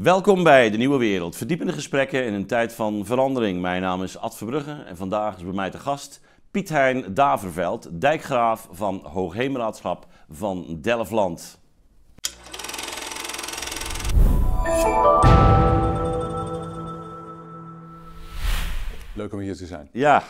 Welkom bij De Nieuwe Wereld, verdiepende gesprekken in een tijd van verandering. Mijn naam is Ad Verbrugge en vandaag is bij mij te gast Piet Hein Daverveld, dijkgraaf van Hoogheemraadschap van Delftland. Leuk om hier te zijn. Ja.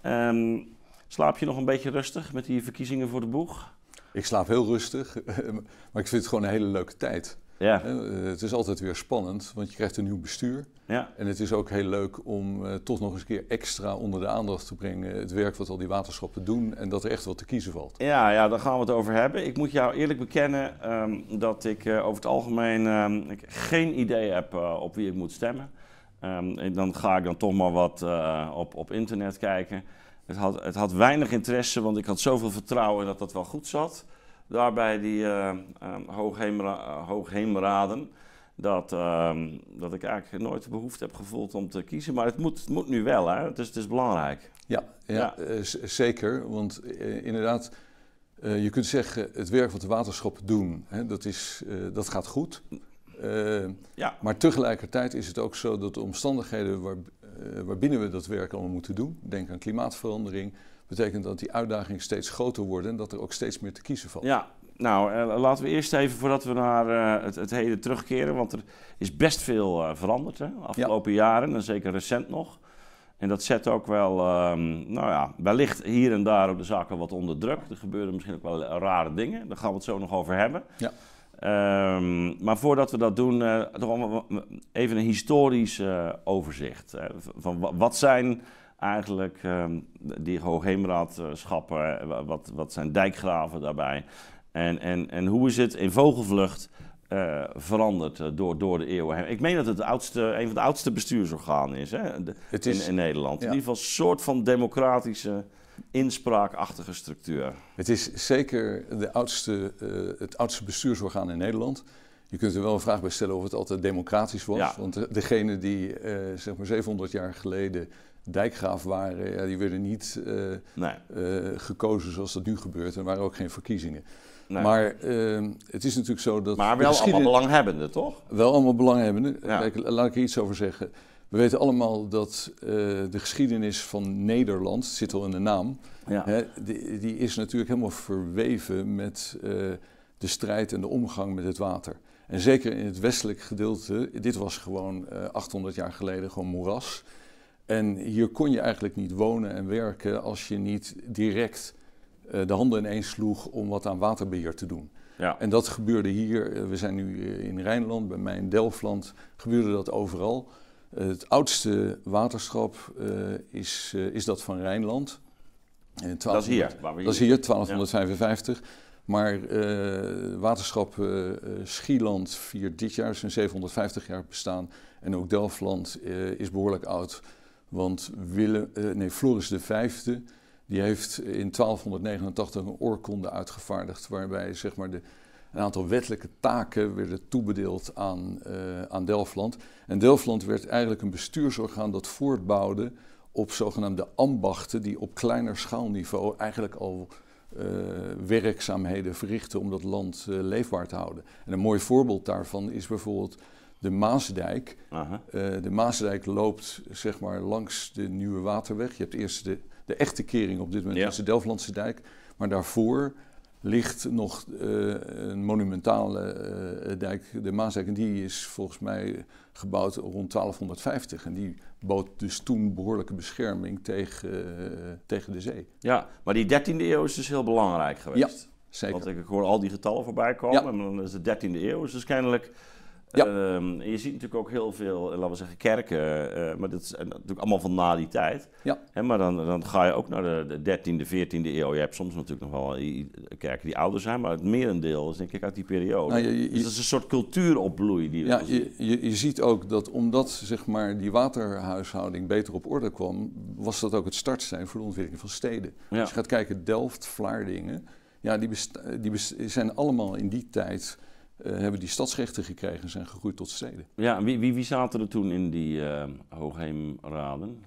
Ehm, slaap je nog een beetje rustig met die verkiezingen voor de boeg? Ik slaap heel rustig, maar ik vind het gewoon een hele leuke tijd. Ja. Eh, het is altijd weer spannend, want je krijgt een nieuw bestuur. Ja. En het is ook heel leuk om eh, toch nog eens een keer extra onder de aandacht te brengen het werk wat al die waterschappen doen en dat er echt wat te kiezen valt. Ja, ja daar gaan we het over hebben. Ik moet jou eerlijk bekennen ehm, dat ik eh, over het algemeen ehm, ik geen idee heb op wie ik moet stemmen. Ehm, en dan ga ik dan toch maar wat op, op internet kijken. Het had, het had weinig interesse, want ik had zoveel vertrouwen dat dat wel goed zat daarbij die uh, hoogheemraden. Dat, ehm, dat ik eigenlijk nooit de behoefte heb gevoeld om te kiezen. Maar het moet, het moet nu wel, hè? Het, is, het is belangrijk. Ja, ja, eh, zeker. Want inderdaad, je kunt zeggen, het werk wat de waterschappen doen, hè, dat, is, dat gaat goed. ja. Maar tegelijkertijd is het ook zo dat de omstandigheden waar, waarbinnen we dat werk allemaal moeten doen, denk aan klimaatverandering, betekent dat die uitdagingen steeds groter worden en dat er ook steeds meer te kiezen valt. Ja, nou eh, laten we eerst even voordat we naar eh, het, het heden terugkeren, want er is best veel eh, veranderd de afgelopen jaren en zeker recent nog. En dat zet ook wel, ehm, nou ja, wellicht hier en daar op de zaken wat onder druk. Er gebeuren misschien ook wel rare dingen, daar gaan we het zo nog over hebben. Ja. Ehm, maar voordat we dat doen, uh, even een historisch overzicht. van wat zijn eigenlijk ehm, die hoogheemraadschappen, eh, wat, wat zijn dijkgraven daarbij. En, en, en hoe is het in vogelvlucht uh, veranderd eh, door, door de eeuwen Ik meen dat het oudste, een van de oudste bestuursorganen is, hè, in, Nederland. Ja. In ieder geval een soort van democratische inspraakachtige structuur. Het is zeker de oudste, het oudste bestuursorgaan in Nederland. Je kunt er wel een vraag bij stellen of het altijd democratisch was. Want degene die zeg maar 700 jaar geleden dijkgraaf waren, ja, die werden niet eh, eh, gekozen zoals dat nu gebeurt. Er waren ook geen verkiezingen. Maar ehm, het is natuurlijk zo dat. Maar wel allemaal belanghebbenden, toch? Wel allemaal belanghebbenden. Laat ik er iets over zeggen. We weten allemaal dat eh, de geschiedenis van Nederland, zit al in de naam, hè, die, die, is natuurlijk helemaal verweven met de strijd en de omgang met het water. En zeker in het westelijk gedeelte, dit was gewoon 800 jaar geleden gewoon moeras. En hier kon je eigenlijk niet wonen en werken als je niet direct eh, de handen ineens sloeg om wat aan waterbeheer te doen. Ja. En dat gebeurde hier, eh, we zijn nu eh, in Rijnland, bij mij in Delftland, gebeurde dat overal. het oudste waterschap is, is dat van Rijnland. dat is hier, Dat is hier, 1255. Ja. Maar waterschap Schieland viert dit jaar zijn 750 jaar bestaan. En ook Delftland is behoorlijk oud. Want Willem, eh, nee, Floris V die heeft in 1289 een oorkonde uitgevaardigd waarbij zeg maar, de, een aantal wettelijke taken werden toebedeeld aan, eh, aan Delftland. En Delftland werd eigenlijk een bestuursorgaan dat voortbouwde op zogenaamde ambachten die op kleiner schaalniveau eigenlijk al eh, werkzaamheden verrichten om dat land leefbaar te houden. En een mooi voorbeeld daarvan is bijvoorbeeld de Maasdijk. Eh, de Maasdijk loopt zeg maar langs de Nieuwe Waterweg. Je hebt eerst de, de echte kering op dit moment, dat is de Delftlandse dijk. Maar daarvoor ligt nog eh, een monumentale eh, dijk, de Maasdijk. En die is volgens mij gebouwd rond 1250. En die bood dus toen behoorlijke bescherming tegen, tegen de zee. Ja, maar die 13e eeuw is dus heel belangrijk geweest. zeker. Want ik hoor al die getallen voorbij komen. En dan is de 13e eeuw dus kennelijk ja. Ehm, je ziet natuurlijk ook heel veel, eh, laten we zeggen, kerken, eh, maar dat is natuurlijk allemaal van na die tijd. Ja. Hè, maar dan, dan ga je ook naar de, 13e, 14e eeuw. Je hebt soms natuurlijk nog wel kerken die ouder zijn, maar het merendeel is denk ik uit die periode. Nou, dus dat is een soort cultuuropbloei. Die ja, je, je, je, ziet ook dat omdat zeg maar, die waterhuishouding beter op orde kwam, was dat ook het startsein voor de ontwikkeling van steden. Als je gaat kijken, Delft, Vlaardingen, ja, die, die zijn allemaal in die tijd Haven eh, hebben die stadsrechten gekregen en zijn gegroeid tot steden. Ja, wie, wie, wie zaten er toen in die uh, hoogheemraden?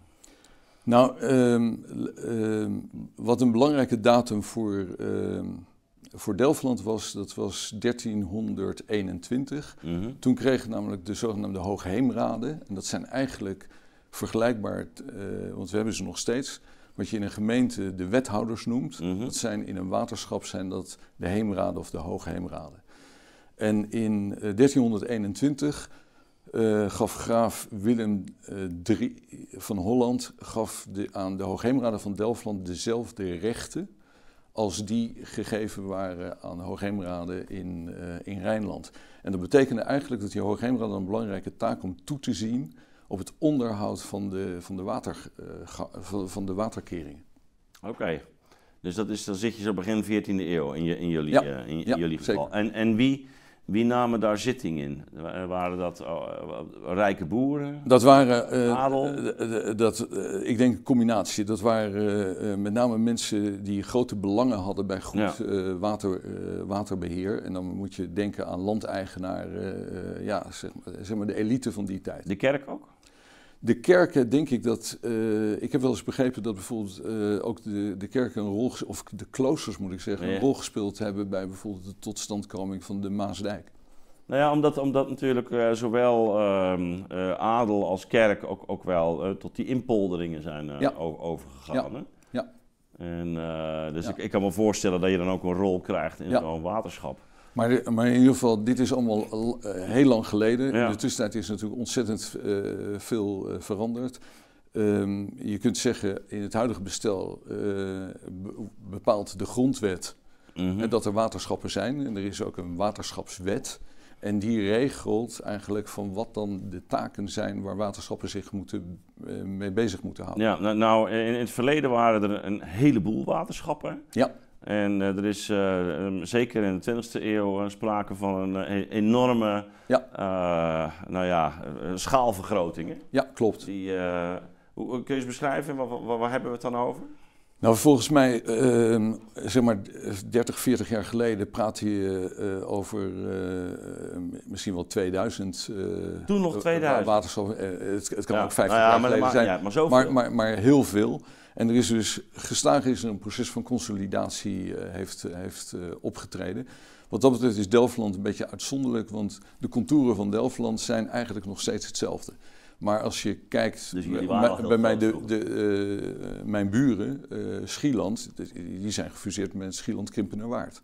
Nou, ehm, ehm, wat een belangrijke datum voor, um, voor Delftland was, dat was 1321. Mhm. Toen kregen namelijk de zogenaamde hoogheemraden, en dat zijn eigenlijk vergelijkbaar, eh, want we hebben ze nog steeds, wat je in een gemeente de wethouders noemt. Mhm. Dat zijn in een waterschap zijn dat de heemraden of de hoogheemraden. En in 1321 eh, eh, gaf graaf Willem eh, III van Holland gaf de, aan de Hoogheemraden van Delftland dezelfde rechten als die gegeven waren aan hoogheemraden in, in Rijnland. En dat betekende eigenlijk dat die hoogheemraden een belangrijke taak om toe te zien op het onderhoud van de, van de, water, van, van, de waterkeringen. Oké, dus dat is, dan zit je zo begin 14e eeuw in, je, in jullie, in, jullie geval. En, en wie wie namen daar zitting in? Waren dat eh, rijke boeren? Dat waren. Eh, adel? Eh, dat, ik denk een combinatie. Dat waren met name mensen die grote belangen hadden bij goed water, waterbeheer. En dan moet je denken aan landeigenaren, ja, zeg, zeg maar de elite van die tijd. De kerk ook? de kerken, denk ik dat. Eh, ik heb wel eens begrepen dat bijvoorbeeld eh, ook de, de kerken een rol, of de kloosters moet ik zeggen, een rol gespeeld hebben bij bijvoorbeeld de totstandkoming van de Maasdijk. Nou ja, omdat, omdat natuurlijk eh, zowel ehm, adel als kerk ook, ook wel tot die inpolderingen zijn overgegaan. Ja. ja. En, dus ik, ik, kan me voorstellen dat je dan ook een rol krijgt in zo'n waterschap. Maar, maar in ieder geval, dit is allemaal eh, heel lang geleden. In de tussentijd is natuurlijk ontzettend eh, veel eh, veranderd. Ehm, je kunt zeggen, in het huidige bestel bepaalt de grondwet mhm. dat er waterschappen zijn. En er is ook een waterschapswet. En die regelt eigenlijk van wat dan de taken zijn waar waterschappen zich moeten, mee bezig moeten houden. Ja, nou, nou in, het verleden waren er een heleboel waterschappen. Ja. En eh, er is eh, zeker in de 20e eeuw uh, sprake van een e-, enorme nou ja, schaalvergroting. Hè? Ja, klopt. Die, hoe, kun je eens beschrijven? Waar, waar, hebben we het dan over? Nou, volgens mij, ehm, zeg maar 30, 40 jaar geleden praat je over misschien wel 2000. Toen nog 2000. Waterstof, het, het, kan ook 50 nou ja, jaar geleden zijn. Maar, maar, maar heel veel. En er is dus gestaag is een proces van consolidatie eh, heeft, eh, heeft eh, opgetreden. Wat dat betreft is Delftland een beetje uitzonderlijk, want de contouren van Delftland zijn eigenlijk nog steeds hetzelfde. Maar als je kijkt dus bij, bij de, de, mijn buren, Schieland, die zijn gefuseerd met Schieland Krimpen en Waard.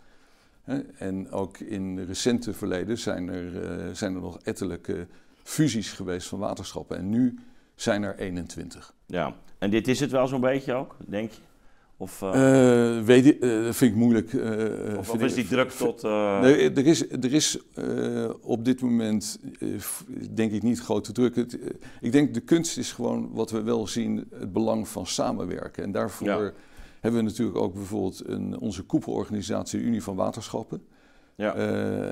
En ook in recente verleden zijn er, zijn er nog ettelijke fusies geweest van waterschappen. En nu zijn er 21. Ja. En dit is het wel zo'n beetje ook, denk je? Of, eh, eh, weet ik, uh, vind ik moeilijk. of, wat is die druk tot... Nee, er is, er is op dit moment, denk ik, niet grote druk. ik denk, de kunst is gewoon wat we wel zien, het belang van samenwerken. En daarvoor hebben we natuurlijk ook bijvoorbeeld een, onze koepelorganisatie Unie van Waterschappen. Ja.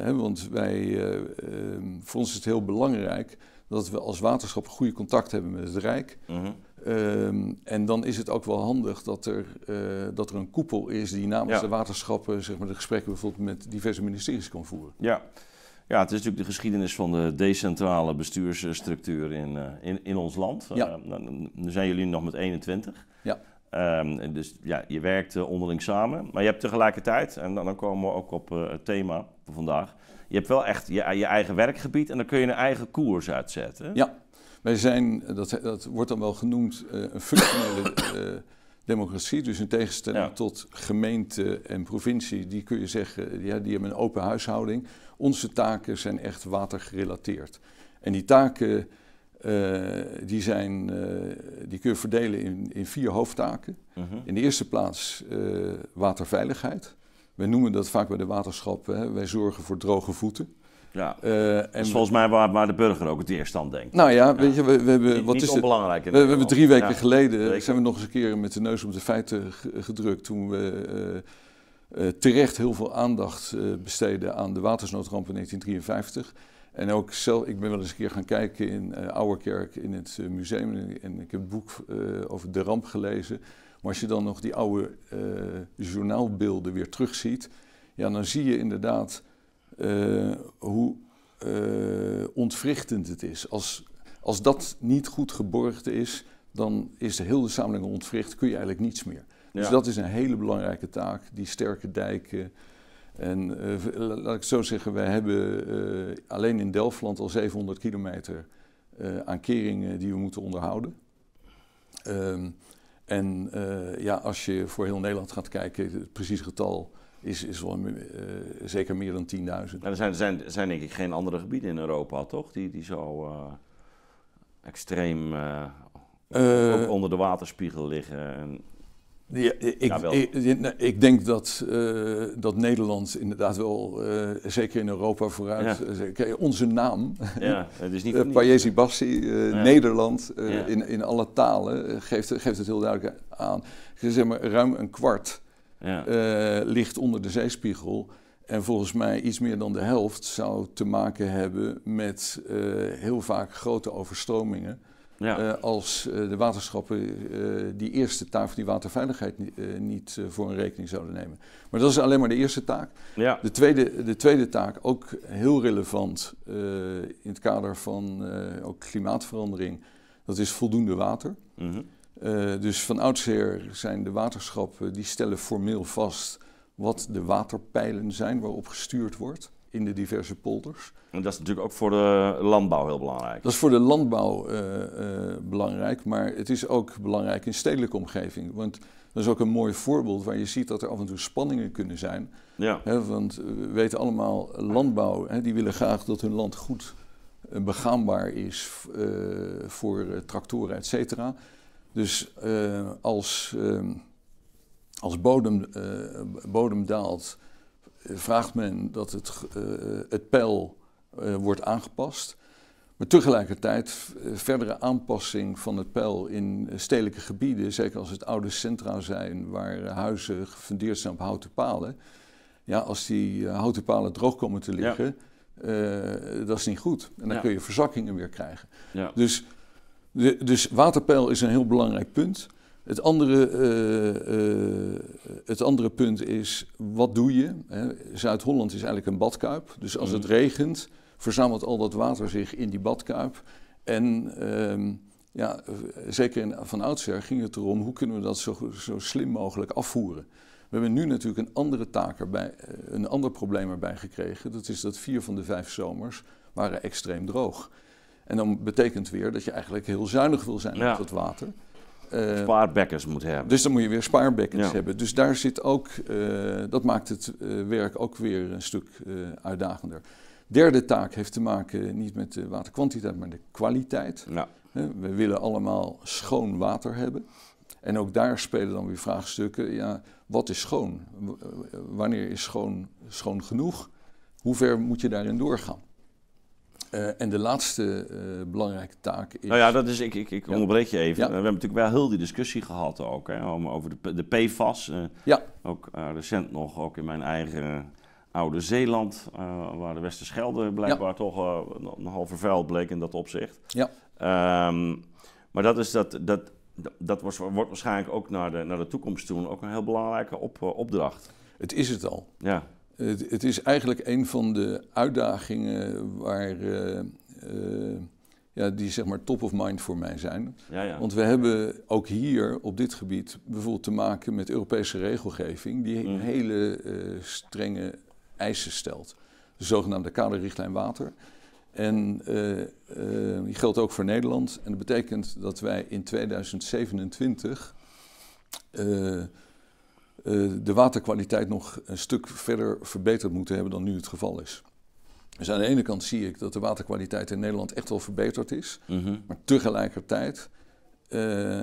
Hè, want wij, ehm, voor ons is het heel belangrijk dat we als waterschap goede contact hebben met het Rijk. Mhm. Ehm, en dan is het ook wel handig dat er, eh, dat er een koepel is die namens de waterschappen zeg maar, de gesprekken bijvoorbeeld met diverse ministeries kan voeren. Ja. ja, het is natuurlijk de geschiedenis van de decentrale bestuursstructuur in, eh, in, in ons land. Ja. Eh, nou, dan, zijn jullie nog met 21. Ja. Um, dus ja, je werkt onderling samen, maar je hebt tegelijkertijd, en dan, dan komen we ook op het thema van vandaag, je hebt wel echt je, je eigen werkgebied en dan kun je een eigen koers uitzetten. Ja. Wij zijn, dat, dat wordt dan wel genoemd, eh, een functionele eh, democratie. Dus in tegenstelling tot gemeente en provincie, die kun je zeggen, ja, die hebben een open huishouding. Onze taken zijn echt watergerelateerd. En die taken, eh, die, zijn, die kun je verdelen in, in vier hoofdtaken. Mhm. In de eerste plaats waterveiligheid. Wij noemen dat vaak bij de waterschappen. wij zorgen voor droge voeten. Ja. Eh, en volgens mij waar, waar de burger ook het eerst aan denkt. Nou ja, weet je, we, we hebben. wat is Het? we, hebben drie weken geleden. zijn we nog eens een keer met de neus op de feiten gedrukt. toen we. Eh, eh, terecht heel veel aandacht besteden aan de watersnoodramp in 1953. En ook zelf, ik ben wel eens een keer gaan kijken in uh, in het museum. En ik heb het boek over de ramp gelezen. Maar als je dan nog die oude journaalbeelden weer terugziet, ja, dan zie je inderdaad eh, hoe uh, ontwrichtend het is. Als, als dat niet goed geborgd is, dan is de hele samenleving ontwricht, kun je eigenlijk niets meer. Dus dat is een hele belangrijke taak, die sterke dijken. En eh, laat ik het zo zeggen, wij hebben alleen in Delftland al 700 kilometer uh, aan keringen die we moeten onderhouden. Ehm, en ja, als je voor heel Nederland gaat kijken, het precieze getal is, is wel eh, zeker meer dan 10.000. er zijn, zijn, zijn denk ik geen andere gebieden in Europa, toch? Die, die zo eh, extreem eh, onder de waterspiegel liggen. En... Ja, ik, ik, nou, ik, denk dat, uh, dat Nederland inderdaad wel, zeker in Europa vooruit, ja. onze naam, ja, het Bassi, Nederland, in, in alle talen, geeft, geeft het heel duidelijk aan. Zeg maar, ruim een kwart ja. Eh, ligt onder de zeespiegel. En volgens mij iets meer dan de helft zou te maken hebben met eh, heel vaak grote overstromingen. Ja. Eh, als de waterschappen die eerste taak van die waterveiligheid niet voor een rekening zouden nemen. Maar dat is alleen maar de eerste taak. Ja. De, tweede, de tweede taak, ook heel relevant in het kader van ook klimaatverandering, dat is voldoende water. Mm eh, dus van oudsher zijn de waterschappen die stellen formeel vast wat de waterpijlen zijn waarop gestuurd wordt in de diverse polders. En dat is natuurlijk ook voor de landbouw heel belangrijk. Dat is voor de landbouw eh, eh, belangrijk, maar het is ook belangrijk in stedelijke omgeving. Want dat is ook een mooi voorbeeld waar je ziet dat er af en toe spanningen kunnen zijn. Ja. want we weten allemaal, landbouw, die willen graag dat hun land goed begaanbaar is voor tractoren, et cetera. Dus eh, als, ehm, als bodem, eh, bodem daalt, eh, vraagt men dat het, het peil wordt aangepast. Maar tegelijkertijd verdere aanpassing van het peil in stedelijke gebieden, zeker als het oude centra zijn waar huizen gefundeerd zijn op houten palen. Ja, als die houten palen droog komen te liggen, ja. dat is niet goed. En dan kun je verzakkingen weer krijgen. Ja. Dus dus waterpeil is een heel belangrijk punt. Het andere, eh, eh, het andere punt is, wat doe je? Zuid-Holland is eigenlijk een badkuip. Dus als mm. het regent, verzamelt al dat water zich in die badkuip. En ehm, ja, zeker in, van oudsher ging het erom, hoe kunnen we dat zo, zo, slim mogelijk afvoeren? We hebben nu natuurlijk een andere taak erbij, eh, een ander probleem erbij gekregen. Dat is dat vier van de vijf zomers waren extreem droog. En dan betekent weer dat je eigenlijk heel zuinig wil zijn op het water. Uh, spaarbekkers moet hebben. Dus dan moet je weer spaarbekkers hebben. Dus daar zit ook, eh, dat maakt het eh, werk ook weer een stuk uitdagender. Derde taak heeft te maken niet met de waterkwantiteit, maar de kwaliteit. Ja. we willen allemaal schoon water hebben. En ook daar spelen dan weer vraagstukken. Ja, wat is schoon? wanneer is schoon, schoon genoeg? Hoe ver moet je daarin doorgaan? Eh, en de laatste eh, belangrijke taak is. Nou ja, dat is, ik, ik, ik onderbreek je even. We hebben natuurlijk wel heel die discussie gehad ook, hè, over de, de PFAS. Uh, eh, ja. Ook recent nog, ook in mijn eigen oude Zeeland, waar de Westerschelde blijkbaar ja. toch nogal vervuild bleek in dat opzicht. Ja. Ehm, maar dat, is dat, dat, dat was, wordt waarschijnlijk ook naar de, naar de toekomst toe ook een heel belangrijke op, opdracht. Het is het al. Ja het, is eigenlijk een van de uitdagingen waar, eh, eh, ja, die zeg maar top of mind voor mij zijn. Want we hebben ook hier op dit gebied bijvoorbeeld te maken met Europese regelgeving die mm. hele eh, strenge eisen stelt. De zogenaamde kaderrichtlijn water. En die geldt ook voor Nederland. En dat betekent dat wij in 2027 eh, de waterkwaliteit nog een stuk verder verbeterd moeten hebben dan nu het geval is. Dus aan de ene kant zie ik dat de waterkwaliteit in Nederland echt wel verbeterd is, mhm. maar tegelijkertijd eh,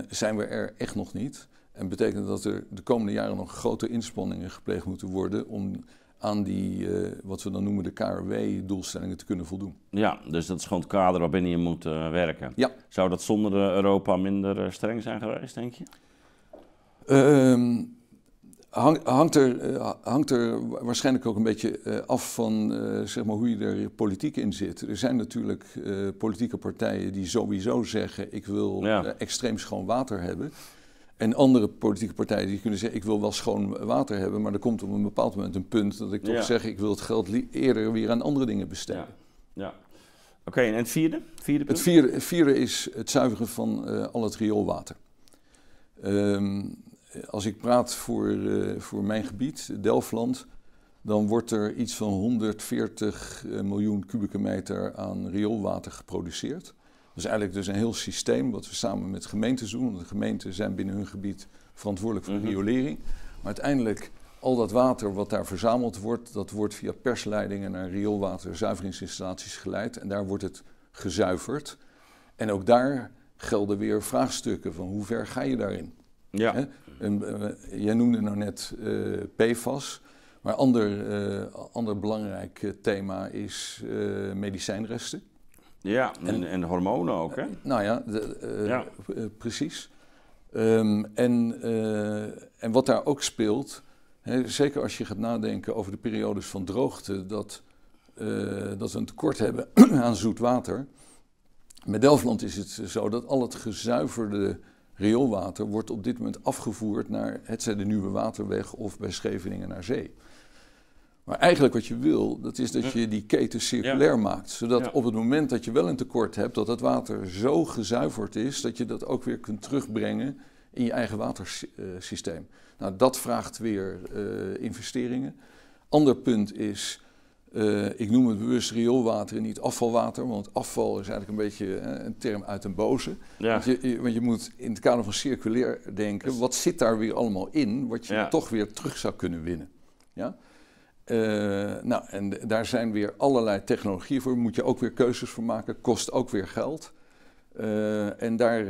zijn we er echt nog niet. En betekent dat er de komende jaren nog grote inspanningen gepleegd moeten worden om aan die, eh, wat we dan noemen de KRW-doelstellingen te kunnen voldoen. Ja, dus dat is gewoon het kader waarbinnen je moet werken. Ja. Zou dat zonder Europa minder streng zijn geweest, denk je? Ehm, hangt, er, eh, hangt er waarschijnlijk ook een beetje eh, af van eh, zeg maar, hoe je er politiek in zit. Er zijn natuurlijk politieke partijen die sowieso zeggen: ik wil extreem schoon water hebben. En andere politieke partijen die kunnen zeggen: ik wil wel schoon water hebben. Maar er komt op een bepaald moment een punt dat ik toch zeg: ik wil het geld eerder weer aan andere dingen besteden. Ja. ja. Oké, en het vierde? vierde Het vierde, is het zuiveren van uh, al het rioolwater. Um, als ik praat voor, eh, voor mijn gebied, Delftland, dan wordt er iets van 140 eh, miljoen kubieke meter aan rioolwater geproduceerd. Dat is eigenlijk dus een heel systeem wat we samen met gemeentes doen. Want de gemeenten zijn binnen hun gebied verantwoordelijk voor mhm. riolering. Maar uiteindelijk, al dat water wat daar verzameld wordt, dat wordt via persleidingen naar rioolwaterzuiveringsinstallaties geleid. En daar wordt het gezuiverd. En ook daar gelden weer vraagstukken van hoe ver ga je daarin? Ja. Eh, jij noemde nou net eh, PFAS. Maar ander, eh, ander belangrijk thema is medicijnresten. Ja, en, en, hormonen ook, hè? nou ja, precies. Ehm, en, en wat daar ook speelt, hè, zeker als je gaat nadenken over de periodes van droogte, dat, dat we een tekort hebben aan zoet water. Met Delftland is het zo dat al het gezuiverde rioolwater wordt op dit moment afgevoerd naar hetzij de Nieuwe Waterweg of bij Scheveningen naar zee. Maar eigenlijk wat je wil, dat is dat je die keten circulair maakt. Zodat op het moment dat je wel een tekort hebt, dat het water zo gezuiverd is dat je dat ook weer kunt terugbrengen in je eigen watersysteem. Nou, dat vraagt weer eh, investeringen. Ander punt is eh, ik noem het bewust rioolwater en niet afvalwater, want afval is eigenlijk een beetje eh, een term uit een boze. Want, je, want, je, moet in het kader van circulair denken, wat zit daar weer allemaal in, wat je toch weer terug zou kunnen winnen. Ja? Eh, nou, en daar zijn weer allerlei technologieën voor, moet je ook weer keuzes voor maken, kost ook weer geld. en daar,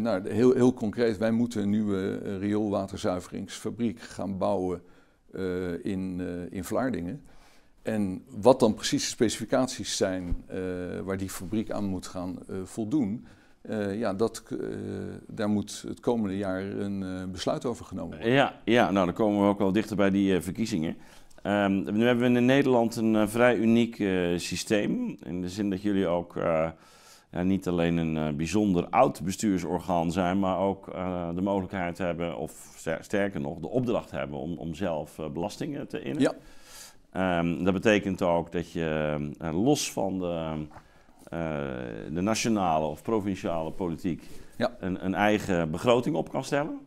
nou, heel, heel concreet, wij moeten een nieuwe rioolwaterzuiveringsfabriek gaan bouwen in, in Vlaardingen. En wat dan precies de specificaties zijn eh, waar die fabriek aan moet gaan eh, voldoen, eh, ja, dat, daar moet het komende jaar een besluit over genomen worden. Ja, ja, nou dan komen we ook wel dichter bij die verkiezingen. Ehm, nu hebben we in Nederland een vrij uniek systeem. In de zin dat jullie ook ja, niet alleen een bijzonder oud bestuursorgaan zijn, maar ook de mogelijkheid hebben, of sterker nog, de opdracht hebben om, om zelf belastingen te innen. Ja. Ehm, dat betekent ook dat je ehm, los van de, eh, de, nationale of provinciale politiek ja. een, een, eigen begroting op kan stellen.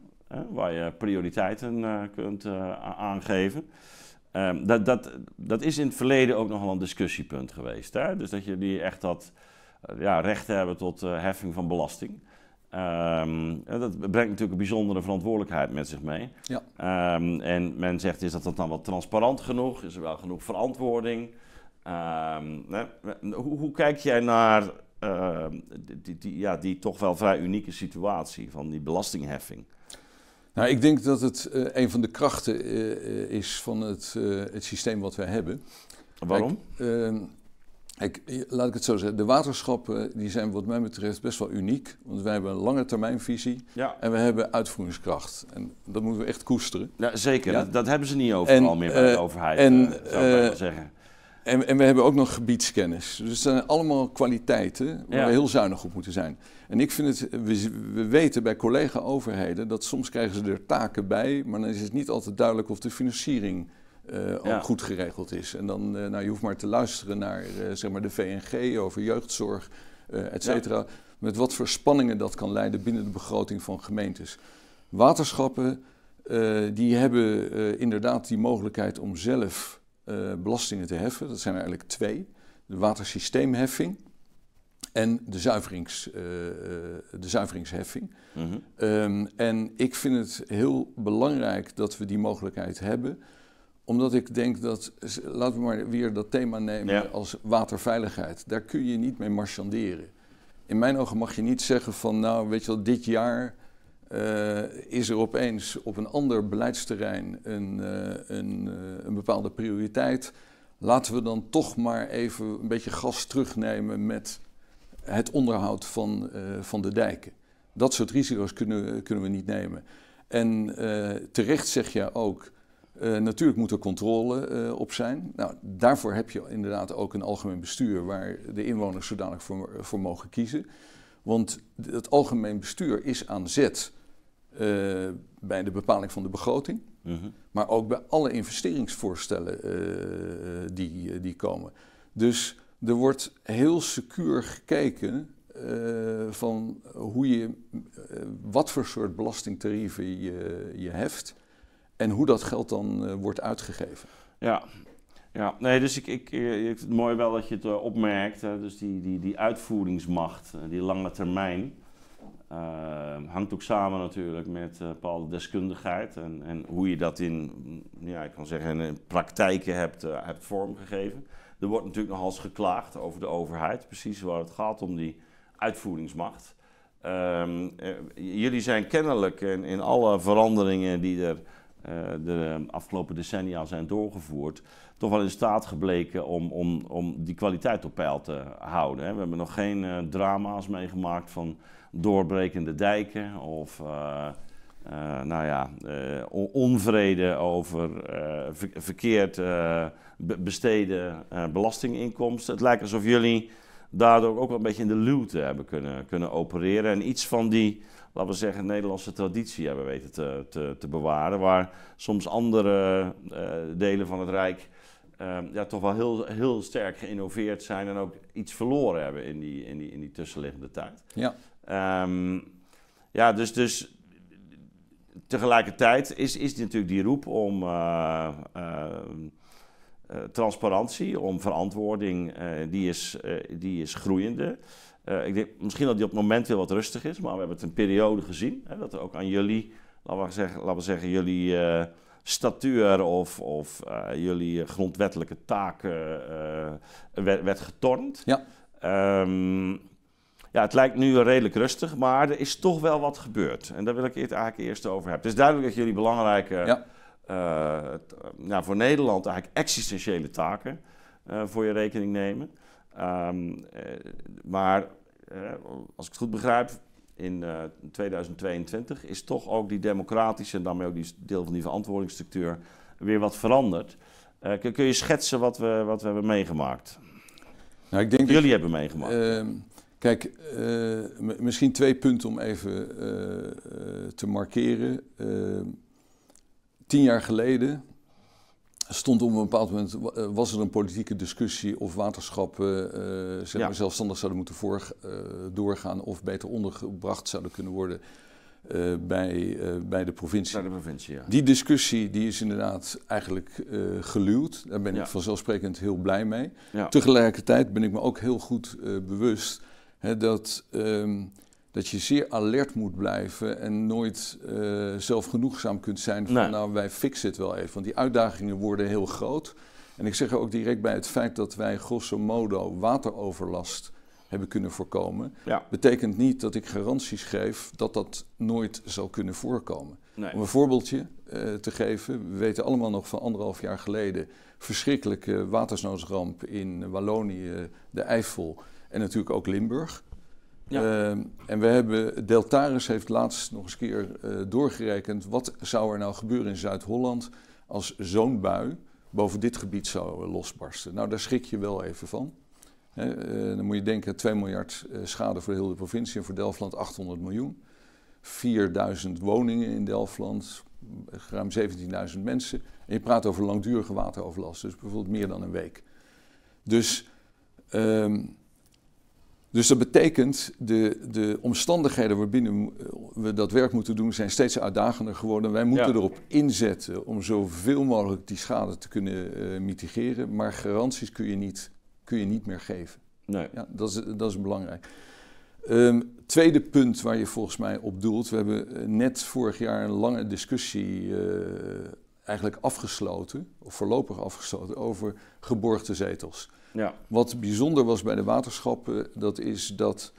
waar je prioriteiten eh, kunt eh, aangeven. Ehm, dat, dat, dat is in het verleden ook nogal een discussiepunt geweest. Dus dat je die echt dat ja, recht hebben tot heffing van belasting. Ehm, dat brengt natuurlijk een bijzondere verantwoordelijkheid met zich mee. Ja. Ehm, en men zegt, is dat, dan wel transparant genoeg? Is er wel genoeg verantwoording? Ehm, hoe, kijk jij naar die, die, ja, die toch wel vrij unieke situatie van die belastingheffing? Nou, ik denk dat het eh, een van de krachten eh, eh, is van het, het systeem wat we hebben. Waarom? Ik, laat ik het zo zeggen, de waterschappen eh, die zijn wat mij betreft best wel uniek. Want wij hebben een lange termijnvisie en we hebben uitvoeringskracht. En dat moeten we echt koesteren. Ja, zeker, Dat, hebben ze niet overal meer bij de eh, overheid, en, eh, zou ik zeggen. En, we hebben ook nog gebiedskennis. Dus dat zijn allemaal kwaliteiten waar we heel zuinig op moeten zijn. En ik vind het, we weten bij collega-overheden dat soms krijgen ze er taken bij, maar dan is het niet altijd duidelijk of de financiering uh, eh, al goed geregeld is. En dan, eh, nou, je hoeft maar te luisteren naar eh, zeg maar de VNG over jeugdzorg, et cetera. Met wat voor spanningen dat kan leiden binnen de begroting van gemeentes. Waterschappen, die hebben inderdaad die mogelijkheid om zelf belastingen te heffen. Dat zijn er eigenlijk twee. De watersysteemheffing en de, zuiverings, de zuiveringsheffing. Mhm. Ehm, en ik vind het heel belangrijk dat we die mogelijkheid hebben omdat ik denk dat, laten we maar weer dat thema nemen als waterveiligheid. Daar kun je niet mee marchanderen. In mijn ogen mag je niet zeggen van, nou weet je wel, dit jaar eh, is er opeens op een ander beleidsterrein een, eh, een, eh, een bepaalde prioriteit. Laten we dan toch maar even een beetje gas terugnemen met het onderhoud van, van de dijken. Dat soort risico's kunnen, kunnen we niet nemen. En terecht zeg je ook, eh, natuurlijk moet er controle eh, op zijn. Nou, daarvoor heb je inderdaad ook een algemeen bestuur waar de inwoners zodanig voor, eh, voor mogen kiezen. Want het algemeen bestuur is aan zet bij de bepaling van de begroting, mhm. maar ook bij alle investeringsvoorstellen die, die komen. Dus er wordt heel secuur gekeken van hoe je, wat voor soort belastingtarieven je, je heft en hoe dat geld dan eh, wordt uitgegeven. Ja, ja, nee, dus ik, ik, eh, ik het mooi wel dat je het eh, opmerkt. Hè, dus die, die, die uitvoeringsmacht, die lange termijn, hangt ook samen natuurlijk met bepaalde deskundigheid. En, en hoe je dat in, mm, ja, ik kan zeggen, in praktijken hebt, hebt vormgegeven. Er wordt natuurlijk nogal eens geklaagd over de overheid, precies waar het gaat om die uitvoeringsmacht. Ehm, jullie zijn kennelijk in alle veranderingen die er eh, de afgelopen decennia zijn doorgevoerd, toch wel in staat gebleken om, om, om die kwaliteit op peil te houden. We hebben nog geen eh, drama's meegemaakt van doorbrekende dijken of eh, nou ja, onvrede over verkeerd besteden belastinginkomsten. Het lijkt alsof jullie daardoor ook wel een beetje in de luwte hebben kunnen, kunnen opereren en iets van die laten we zeggen, Nederlandse traditie hebben weten te, te, bewaren. Waar soms andere eh, delen van het Rijk eh, ja, toch wel heel, heel sterk geïnnoveerd zijn en ook iets verloren hebben in die, in die, in die tussenliggende tijd. Ja, ehm, ja dus, dus tegelijkertijd is, is natuurlijk die roep om eh, transparantie, om verantwoording, die, is, die is groeiende. Eh, ik denk misschien dat die op het moment weer wat rustig is, maar we hebben het een periode gezien. Hè, dat er ook aan jullie, laten we zeggen, laten we zeggen jullie eh, statuur of, of eh, jullie grondwettelijke taken werd, werd, getornd. Ja. Ehm, ja, het lijkt nu redelijk rustig, maar er is toch wel wat gebeurd. En daar wil ik het eigenlijk eerst over hebben. Het is duidelijk dat jullie belangrijke, ja. voor Nederland eigenlijk existentiële taken voor je rekening nemen. Ehm, maar eh, als ik het goed begrijp, in 2022 eh, is toch ook die democratische en daarmee ook die deel van die verantwoordingsstructuur weer wat veranderd. Eh, kun, je schetsen wat we, wat we hebben meegemaakt? Nou, ik denk Jullie hebben meegemaakt. Ehm, kijk, misschien twee punten om even te markeren. Ehm, tien jaar geleden stond op een bepaald moment, eh, was er een politieke discussie of waterschappen eh, eh, zelfstandig zouden moeten voor, doorgaan of beter ondergebracht zouden kunnen worden bij, bij de provincie. Bij de provincie ja. Die discussie die is inderdaad eigenlijk geluwd. Daar ben ik vanzelfsprekend heel blij mee. Tegelijkertijd ben ik me ook heel goed bewust hè, dat. Ehm, dat je zeer alert moet blijven en nooit uh, zelfgenoegzaam kunt zijn van nou wij fixen het wel even. Want die uitdagingen worden heel groot. En ik zeg ook direct bij het feit dat wij grosso modo wateroverlast hebben kunnen voorkomen, betekent niet dat ik garanties geef dat dat nooit zal kunnen voorkomen. Om een voorbeeldje eh, te geven, we weten allemaal nog van anderhalf jaar geleden verschrikkelijke watersnoodramp in Wallonië, de Eifel en natuurlijk ook Limburg. Ehm, en we hebben, Deltaris heeft laatst nog eens keer uh, doorgerekend, wat zou er nou gebeuren in Zuid-Holland als zo'n bui boven dit gebied zou eh, losbarsten. Nou, daar schrik je wel even van. Eh, dan moet je denken, 2 miljard schade voor de hele provincie en voor Delftland 800 miljoen. 4000 woningen in Delftland, ruim 17.000 mensen. En je praat over langdurige wateroverlast, dus bijvoorbeeld meer dan een week. Dus ehm, dus dat betekent, de, de omstandigheden waarbinnen eh, we dat werk moeten doen zijn steeds uitdagender geworden. Wij moeten erop inzetten om zoveel mogelijk die schade te kunnen eh, mitigeren. Maar garanties kun je niet, kun je niet meer geven. Nee. Ja, dat, is, dat is belangrijk. Ehm, tweede punt waar je volgens mij op doelt. We hebben eh, net vorig jaar een lange discussie eigenlijk afgesloten, of voorlopig afgesloten, over geborgde zetels. Ja. Wat bijzonder was bij de waterschappen, eh, dat is dat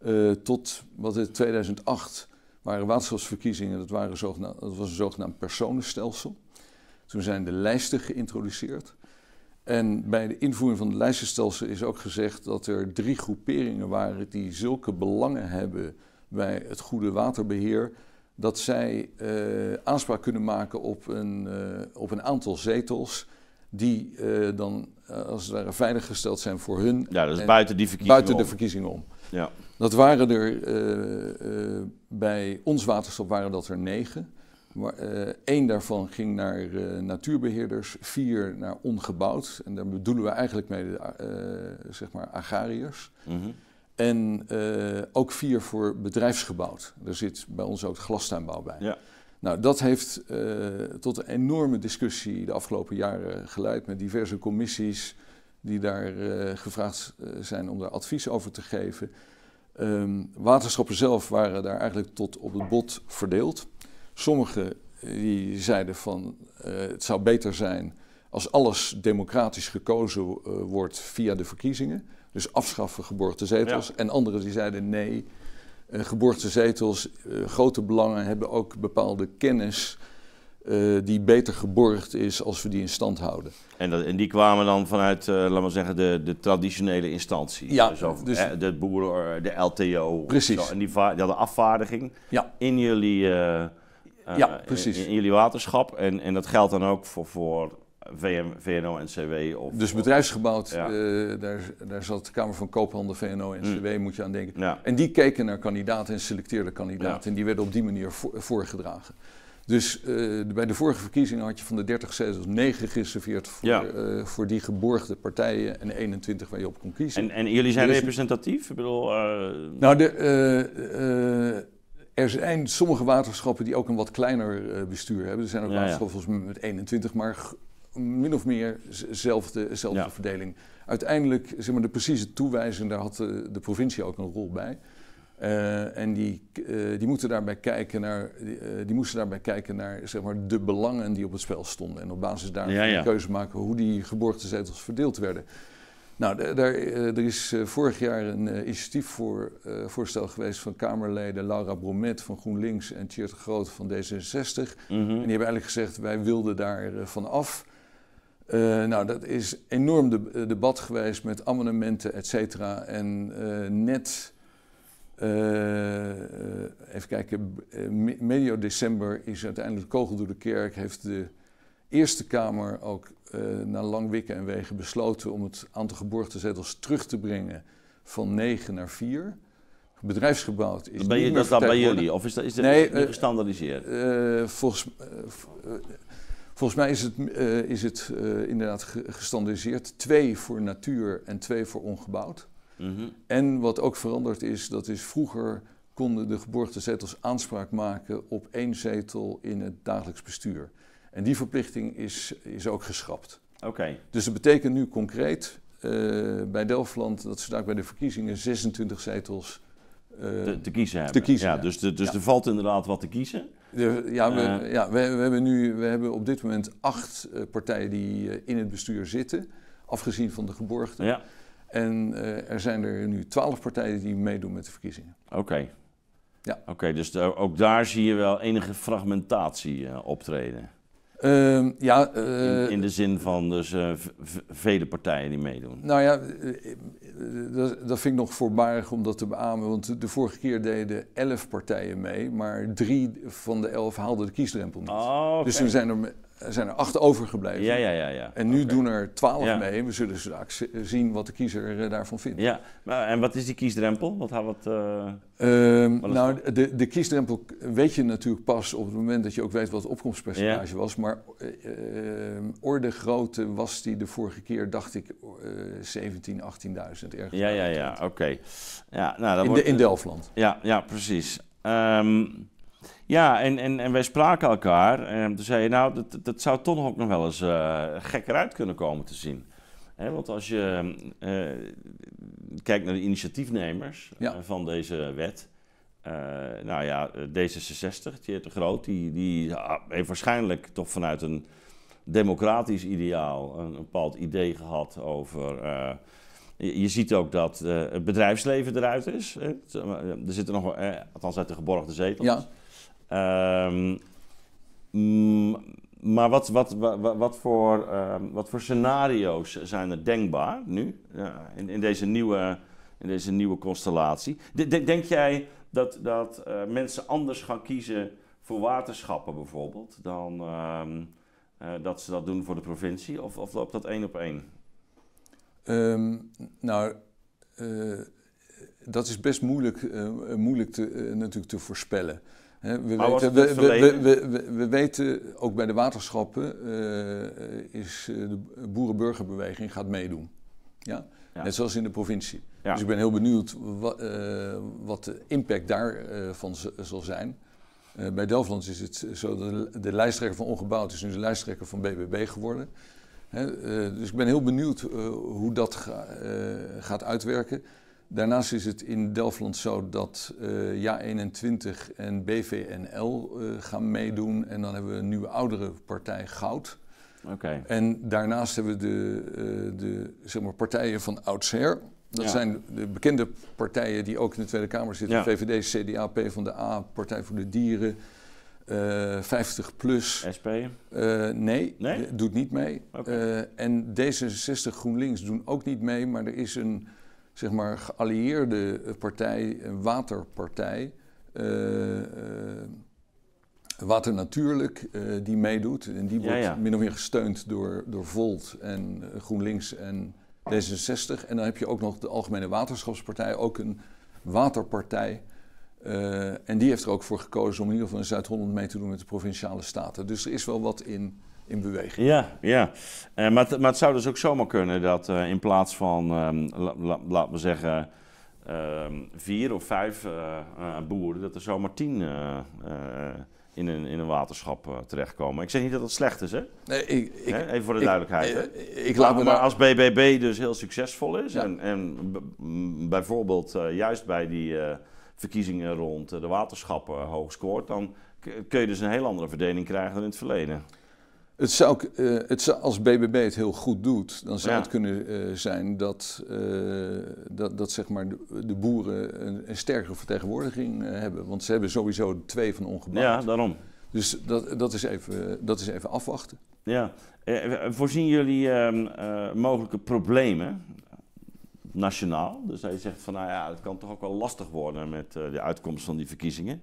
eh, tot wat in 2008 waren waterschapsverkiezingen, dat, waren dat was een zogenaamd personenstelsel. Toen zijn de lijsten geïntroduceerd. En bij de invoering van het lijstenstelsel is ook gezegd dat er drie groeperingen waren die zulke belangen hebben bij het goede waterbeheer, dat zij uh, aanspraak kunnen maken op een, op een aantal zetels die eh, dan eh, als het ware veiliggesteld zijn voor hun. Ja, dat is buiten die verkiezingen Buiten de verkiezingen om. Ja. Dat waren er, eh, bij ons waterschap waren dat er negen. Eén daarvan ging naar natuurbeheerders, vier naar ongebouwd. En daar bedoelen we eigenlijk mee de, zeg maar agrariërs. Mhm. En ook vier voor bedrijfsgebouwd. Daar zit bij ons ook glastuinbouw bij. Ja. Nou, dat heeft eh, tot een enorme discussie de afgelopen jaren geleid met diverse commissies die daar eh, gevraagd eh, zijn om daar advies over te geven. Ehm, waterschappen zelf waren daar eigenlijk tot op het bot verdeeld. Sommigen die zeiden van het zou beter zijn als alles democratisch gekozen wordt via de verkiezingen. Dus afschaffen geborgde zetels. En anderen die zeiden nee, geboortezetels, eh, grote belangen hebben ook bepaalde kennis eh, die beter geborgd is als we die in stand houden. En, en die kwamen dan vanuit, eh, laten we zeggen, de, de traditionele instantie. Ja, dus- de boeren, de LTO. Precies. en die, die, hadden afvaardiging in jullie... ja, precies. In, in, jullie waterschap. En, en dat geldt dan ook voor, voor VM, vno CW Of, dus bedrijfsgebouwd, eh, daar, daar zat de Kamer van Koophandel, vno en hmm. CW moet je aan denken. En die keken naar kandidaten en selecteerden kandidaten. En die werden op die manier voorgedragen. Dus eh, bij de vorige verkiezingen had je van de 30 zetels 9 gereserveerd voor, eh, voor die geborgde partijen en 21 waar je op kon kiezen. En, en jullie zijn dus- representatief? Ik bedoel, Nou, de, er zijn sommige waterschappen die ook een wat kleiner bestuur hebben. Er zijn ook waterschappen met 21, maar min of meer dezelfde verdeling. Uiteindelijk, zeg maar, de precieze toewijzing, daar had eh, de, provincie ook een rol bij. Eh, en die, eh, die, moeten daarbij kijken naar, die moesten daarbij kijken naar zeg maar, de belangen die op het spel stonden. En op basis daarvan ja, een keuze maken hoe die zetels verdeeld werden. Nou, daar, er is vorig jaar een initiatief voor, voorstel geweest van Kamerleden Laura Bromet van GroenLinks en Tjeerd Groot van D66. Mhm. En die hebben eigenlijk gezegd, wij wilden daar van af. Eh, nou, dat is enorm eh, debat geweest met amendementen, et cetera. En eh, net, even kijken, medio december is uiteindelijk de kogel door de kerk. Heeft de Eerste Kamer ook na lang wikken en wegen besloten om het aantal geboortezetels terug te brengen van 9 naar 4 bedrijfsgebouwd is. Ben je, dat bij jullie? Of is dat, is dat gestandardiseerd? volgens, uh, Volgens mij is het, eh, is het eh, inderdaad gestandardiseerd. Twee voor natuur en twee voor ongebouwd. Mhm. En wat ook veranderd is, dat is vroeger konden de zetels aanspraak maken op één zetel in het dagelijks bestuur. En die verplichting is, is ook geschrapt. Oké. Dus dat betekent nu concreet eh, bij Delftland dat ze daar bij de verkiezingen 26 zetels te, te, kiezen hebben. Te kiezen, ja, Dus, de, dus er valt inderdaad wat te kiezen ja, we, eh. ja we, we, hebben nu, we hebben op dit moment acht eh, partijen die eh, in het bestuur zitten, afgezien van de geborgden. Ja. En er zijn er nu twaalf partijen die meedoen met de verkiezingen. Oké, Ja. Oké, dus ook daar zie je wel enige fragmentatie optreden. Ehm, ja, eh, in, de zin van dus eh, vele partijen die meedoen. Nou ja, eh, dat, dat, vind ik nog voorbarig om dat te beamen. Want de vorige keer deden elf partijen mee, maar drie van de elf haalden de kiesdrempel niet. Oh, dus we zijn er zijn er acht overgebleven. Ja, ja, ja, ja. En nu doen er twaalf mee. We zullen straks zien wat de kiezer eh, daarvan vindt. Ja, maar, en wat is die kiesdrempel? Wat, wat, uh, nou, de, de, kiesdrempel weet je natuurlijk pas op het moment dat je ook weet wat het opkomstpercentage was. Maar uh, orde grootte was die de vorige keer, dacht ik, uh, 17.000, 18.000 ergens. Ja, ja, ja, oké. Ja, nou, in, wordt... in Delftland. Ja, ja precies. Ehm, ja, en, en, en wij spraken elkaar. En toen zei je, nou, dat, dat zou toch ook nog wel eens uh, gekker uit kunnen komen te zien. Hè, want als je eh, kijkt naar de initiatiefnemers eh, van deze wet. nou ja, D66, die de Groot, die, die heeft waarschijnlijk toch vanuit een democratisch ideaal een, bepaald idee gehad over... Je ziet ook dat het bedrijfsleven eruit is. Hè? Er zitten nog, wel althans uit de geborgde zetels. Ja. Ehm, maar wat, wat, wat, wat voor, ehm, wat voor scenario's zijn er denkbaar nu in, in, deze nieuwe, in deze nieuwe constellatie? denk jij dat, dat eh, mensen anders gaan kiezen voor waterschappen bijvoorbeeld dan ehm, eh, dat ze dat doen voor de provincie? Of, of loopt dat één op één? nou, eh, dat is best moeilijk, moeilijk te, natuurlijk te voorspellen we, weten, we, weten, ook bij de waterschappen eh, is eh, de boerenburgerbeweging gaat meedoen. Ja? Net zoals in de provincie. Dus ik ben heel benieuwd eh, wat de impact daarvan uh, zal zijn. bij Delftland is het zo dat de, lijsttrekker van Ongebouwd is nu de lijsttrekker van BBB geworden. dus ik ben heel benieuwd hoe dat gaat uitwerken. Daarnaast is het in Delftland zo dat uh, eh, JA21 en BVNL eh, gaan meedoen. En dan hebben we een nieuwe oudere partij Goud. Oké. En daarnaast hebben we de, eh, de zeg maar, partijen van oudsher. Dat zijn de bekende partijen die ook in de Tweede Kamer zitten. VVD, CDA, P van de A, Partij voor de Dieren, 50 plus. SP? nee, nee? doet niet mee. Okay. en D66 GroenLinks doen ook niet mee, maar er is een zeg maar, geallieerde eh, partij, eh, waterpartij, uh, Water Natuurlijk, die meedoet. En die wordt min of meer gesteund door, door Volt en GroenLinks en D66. En dan heb je ook nog de Algemene Waterschapspartij, ook een waterpartij. en die heeft er ook voor gekozen om in ieder geval in Zuid-Holland mee te doen met de provinciale staten. Dus er is wel wat in in beweging. Ja, ja. Eh, maar, maar het zou dus ook zomaar kunnen dat eh, in plaats van, ehm, laten we zeggen, ehm, vier of vijf eh, boeren, dat er zomaar tien in een, in een waterschap terechtkomen. Ik zeg niet dat dat slecht is, hè? Nee, ik, ik, Even voor de duidelijkheid. Ik, laat maar, maar als BBB dus heel succesvol is... en, en bijvoorbeeld juist bij die verkiezingen rond de waterschappen hoog scoort... dan kun je dus een heel andere verdeling krijgen dan in het verleden. Het zou, eh, het als BBB het heel goed doet, dan zou het kunnen eh, zijn dat, eh, dat, dat zeg maar de, de boeren een, een, sterkere vertegenwoordiging hebben. Want ze hebben sowieso twee van ongebouwd. Ja, daarom. Dus dat, dat, is, even, dat is even afwachten. Ja. voorzien jullie ehm, mogelijke problemen nationaal? Dus hij zegt van nou ja, het kan toch ook wel lastig worden met de uitkomst van die verkiezingen.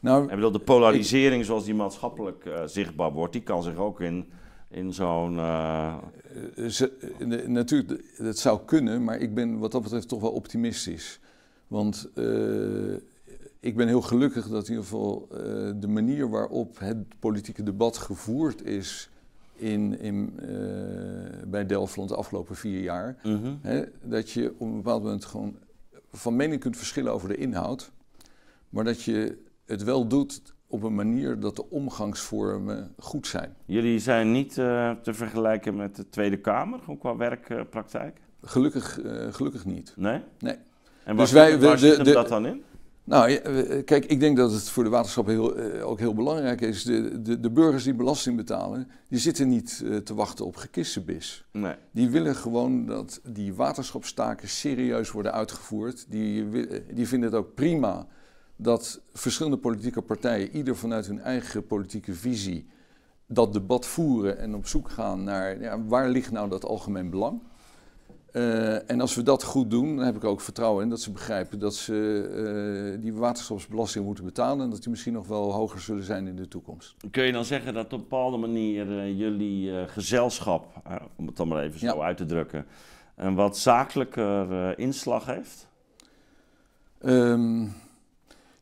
Nou, ik bedoel, de polarisering zoals die maatschappelijk eh, zichtbaar wordt, die kan zich ook in, in zo'n... Eh, eh, natuurlijk, dat zou kunnen, maar ik ben wat dat betreft toch wel optimistisch. Want ik ben heel gelukkig dat in ieder geval de manier waarop het politieke debat gevoerd is in, in, bij Delftland de afgelopen vier jaar, mhm. hè, dat je op een bepaald moment gewoon van mening kunt verschillen over de inhoud, maar dat je het wel doet op een manier dat de omgangsvormen goed zijn. Jullie zijn niet eh, te vergelijken met de Tweede Kamer, gewoon qua werkpraktijk? Gelukkig, eh, gelukkig niet. Nee? Nee. En dus waar, wij, de, zit de, dat dan in? Nou, eh, kijk, ik denk dat het voor de waterschap heel, ook heel belangrijk is. De, de, de, burgers die belasting betalen, die zitten niet te wachten op gekissenbis. Nee. Die willen gewoon dat die waterschapstaken serieus worden uitgevoerd. Die, die vinden het ook prima dat verschillende politieke partijen, ieder vanuit hun eigen politieke visie, dat debat voeren en op zoek gaan naar ja, waar ligt nou dat algemeen belang. Eh, en als we dat goed doen, dan heb ik ook vertrouwen in dat ze begrijpen dat ze eh, die waterschapsbelasting moeten betalen en dat die misschien nog wel hoger zullen zijn in de toekomst. Kun je dan zeggen dat op een bepaalde manier eh, jullie gezelschap, om het dan maar even zo uit te drukken, een wat zakelijker inslag heeft? Ehm,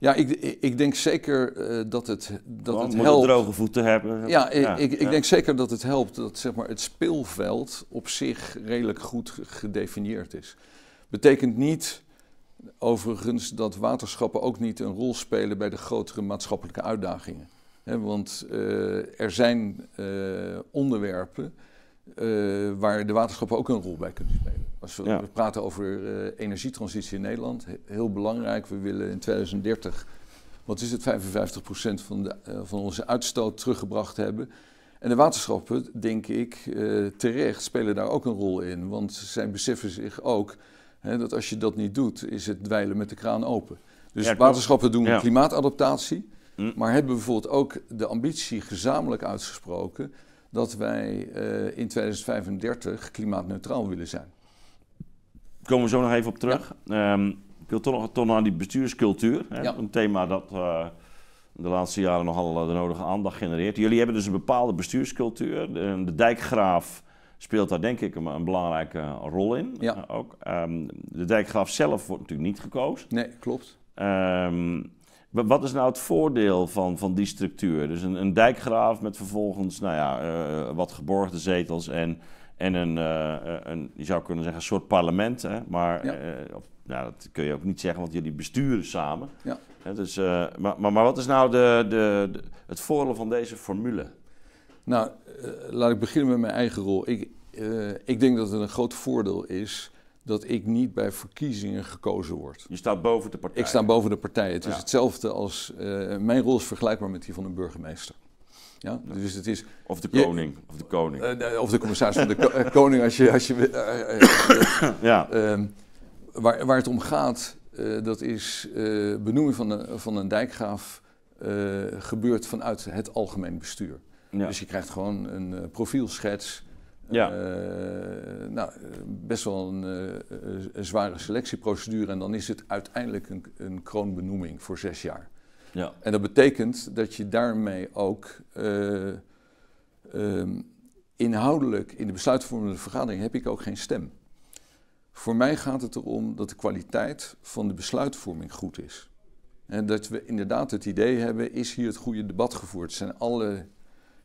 ja, ik, ik denk zeker eh, dat het, dat het helpt. droge voeten hebben. Ja, ik, ik denk zeker dat het helpt dat zeg maar, het speelveld op zich redelijk goed gedefinieerd is. Betekent niet overigens dat waterschappen ook niet een rol spelen bij de grotere maatschappelijke uitdagingen. want eh, er zijn eh, onderwerpen eh, waar de waterschappen ook een rol bij kunnen spelen. Als we, praten over eh, energietransitie in Nederland, heel belangrijk. We willen in 2030, wat is het, 55% van, de, eh, van onze uitstoot teruggebracht hebben. En de waterschappen, denk ik, terecht spelen daar ook een rol in. Want zij beseffen zich ook dat als je dat niet doet, is het dweilen met de kraan open. Dus waterschappen doen klimaatadaptatie, mm. maar hebben bijvoorbeeld ook de ambitie gezamenlijk uitgesproken dat wij eh, in 2035 klimaatneutraal willen zijn. Komen we zo nog even op terug. Ehm, ik wil toch nog, toch naar die bestuurscultuur. Hè? Een thema dat eh, de laatste jaren nogal eh, de nodige aandacht genereert. Jullie hebben dus een bepaalde bestuurscultuur. De, dijkgraaf speelt daar denk ik een, belangrijke rol in. ook. Ehm, de dijkgraaf zelf wordt natuurlijk niet gekozen. Nee, klopt. Ehm, wat is nou het voordeel van, van die structuur? Dus een, een dijkgraaf met vervolgens nou ja, eh, eh, wat geborgde zetels en, en een, eh, een, je zou kunnen zeggen, een soort parlement. Hè? Maar ja. of, nou, dat kun je ook niet zeggen, want jullie besturen samen. Ja. dus, maar, maar, maar, wat is nou de, de, het voordeel van deze formule? Nou, laat ik beginnen met mijn eigen rol. Ik, ik denk dat het een groot voordeel is dat ik niet bij verkiezingen gekozen word. Je staat boven de partij. Ik sta boven de partij. Het is hetzelfde als. Eh, mijn rol is vergelijkbaar met die van een burgemeester. Ja? Dus het is, of de koning. of de koning. Eh, of de commissaris van de eh, koning, als je. Als je ja. Ehm, waar, waar het om gaat, dat is benoeming van een, van een dijkgraaf. gebeurt vanuit het algemeen bestuur. Ja. Dus je krijgt gewoon een profielschets ja. Eh, nou, best wel eh, een, zware selectieprocedure. En dan is het uiteindelijk een, een kroonbenoeming voor zes jaar. Ja. En dat betekent dat je daarmee ook eh, ehm, inhoudelijk in de besluitvormende vergadering heb ik ook geen stem. Voor mij gaat het erom dat de kwaliteit van de besluitvorming goed is. En dat we inderdaad het idee hebben, is hier het goede debat gevoerd? Zijn alle